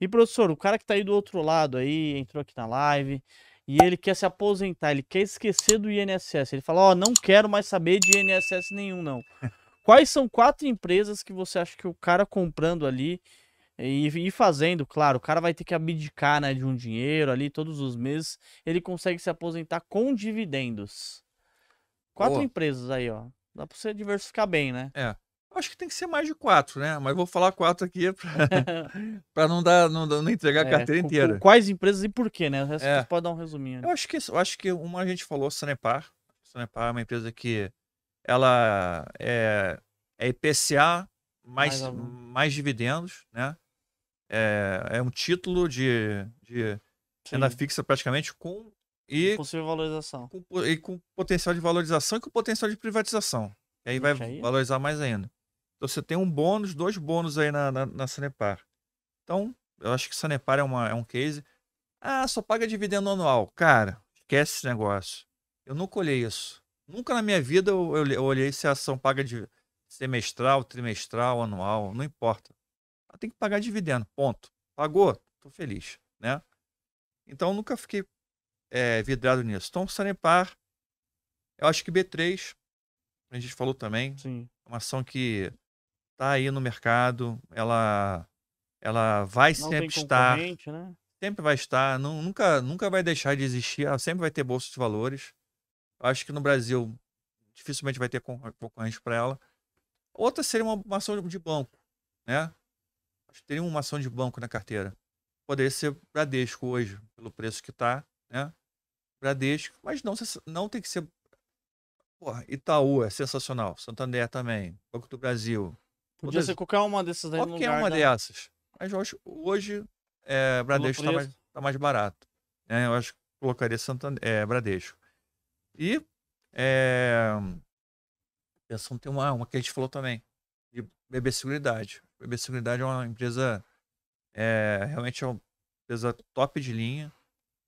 E professor, o cara que está aí do outro lado aí, entrou aqui na live, e ele quer se aposentar, ele quer esquecer do INSS. Ele fala: Ó, oh, não quero mais saber de INSS nenhum, não. Quais são quatro empresas que você acha que o cara comprando ali e, e fazendo, claro, o cara vai ter que abdicar né, de um dinheiro ali todos os meses, ele consegue se aposentar com dividendos? Quatro Boa. empresas aí, ó. Dá pra você diversificar bem, né? É. Acho que tem que ser mais de quatro, né? Mas vou falar quatro aqui para não dar, não, não entregar a é, carteira é, inteira. Quais empresas e por quê, né? Você é. pode dar um resuminho. Né? Eu acho que eu acho que uma a gente falou Sanepar. Sanepar é uma empresa que ela é, é IPCA mais, mais, mais dividendos, né? É, é um título de, de renda fixa praticamente com e possível valorização. Com, e com potencial de valorização e com potencial de privatização. E aí vai é valorizar mais ainda. Então você tem um bônus, dois bônus aí na, na, na Sanepar. Então, eu acho que Sanepar é, uma, é um case. Ah, só paga dividendo anual. Cara, esquece esse negócio. Eu nunca olhei isso. Nunca na minha vida eu, eu, eu olhei se a ação paga de semestral, trimestral, anual, não importa. Ela ah, tem que pagar dividendo, ponto. Pagou, tô feliz, né? Então nunca fiquei é, vidrado nisso. Então Sanepar, eu acho que B3, a gente falou também, Sim. É uma ação que está aí no mercado, ela, ela vai não sempre estar. Né? Sempre vai estar, não, nunca, nunca vai deixar de existir, ela sempre vai ter bolsa de valores. Acho que no Brasil dificilmente vai ter concorrente para ela. Outra seria uma, uma ação de banco, né? Acho que teria uma ação de banco na carteira. Poderia ser Bradesco hoje, pelo preço que está, né? Bradesco, mas não, não tem que ser. Porra, Itaú é sensacional, Santander também, Banco do Brasil, Podia ser qualquer uma dessas daí Qualquer uma dessas. Mas hoje, hoje é, Bradesco está mais, tá mais barato. Né? Eu acho que colocaria Santander, é, Bradesco. E é, pensando tem uma, uma que a gente falou também, de BB Seguridade. BB Seguridade é uma empresa é, realmente é uma empresa top de linha.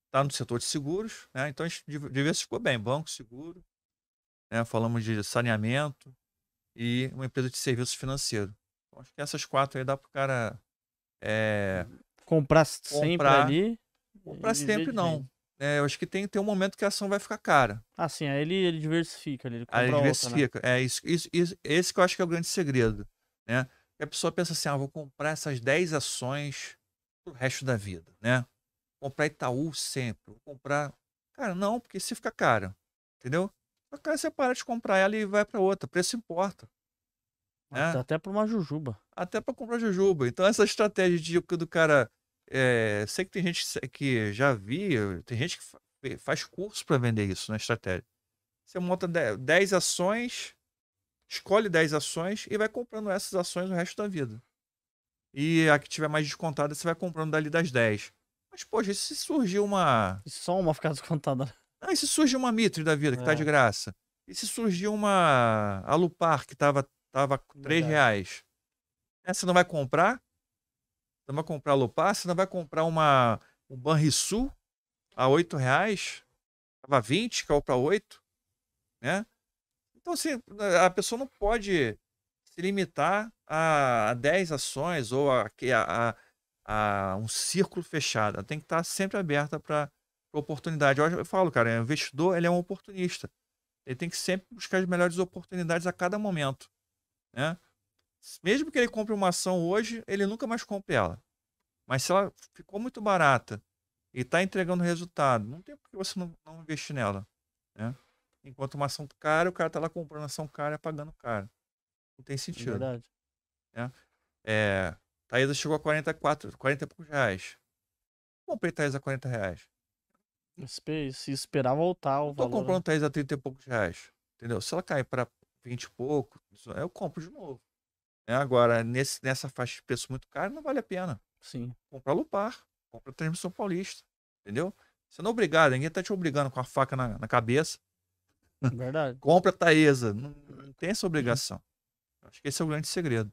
Está no setor de seguros, né? então a gente diversificou bem, banco, seguro, né? falamos de saneamento, e uma empresa de serviços financeiro Então, acho que essas quatro aí dá para o cara. É, comprar, comprar sempre ali. Comprar sempre não. É, eu acho que tem, tem um momento que a ação vai ficar cara. Ah, sim, aí ele, ele diversifica Ele, Ele, aí ele diversifica. Outra, né? É isso, isso, isso, esse que eu acho que é o grande segredo. Né? a pessoa pensa assim: ah, vou comprar essas 10 ações pro resto da vida, né? Comprar Itaú sempre, comprar. Cara, não, porque se fica cara, entendeu? A cara você para de comprar ela e vai para outra. Preço importa. Né? Até para uma jujuba. Até para comprar jujuba. Então, essa estratégia de, do cara. É, sei que tem gente que já vi, tem gente que faz curso para vender isso na né, estratégia. Você monta 10 ações, escolhe 10 ações e vai comprando essas ações o resto da vida. E a que tiver mais descontada, você vai comprando dali das 10. Mas, poxa, se surgir uma. E só uma ficar descontada? Né? Ah, e se surge uma Mitre da vida, que está é. de graça? E se surgir uma Alupar, que estava tava, tava 3 reais? É, você não vai comprar? Você não vai comprar Alupar? Você não vai comprar uma, um Banrisul a 8 reais? Estava 20, caiu para 8, né? Então, assim, a pessoa não pode se limitar a, a 10 ações ou a, a, a, a um círculo fechado. Ela tem que estar tá sempre aberta para oportunidade. Eu, eu falo, cara, o investidor ele é um oportunista. Ele tem que sempre buscar as melhores oportunidades a cada momento. Né? Mesmo que ele compre uma ação hoje, ele nunca mais compre ela. Mas se ela ficou muito barata e está entregando resultado, não tem por que você não, não investir nela. Né? Enquanto uma ação cara, o cara está lá comprando ação cara e pagando cara. Não tem é sentido. É verdade. Né? É, Thaisa chegou a 44, 40 e poucos reais. Comprei Taísa a 40 reais. Se esperar voltar o eu tô valor. comprando né? tênis a 30 e poucos reais. Entendeu? Se ela cair para 20 e pouco, eu compro de novo. É, agora, nesse, nessa faixa de preço muito caro, não vale a pena. Sim. Comprar Lupar, compra Transmissão Paulista. Entendeu? Você não é obrigado, ninguém tá te obrigando com a faca na, na cabeça. Verdade. compra Taesa. Não, não é. tem essa uhum. obrigação. Acho que esse é o grande segredo.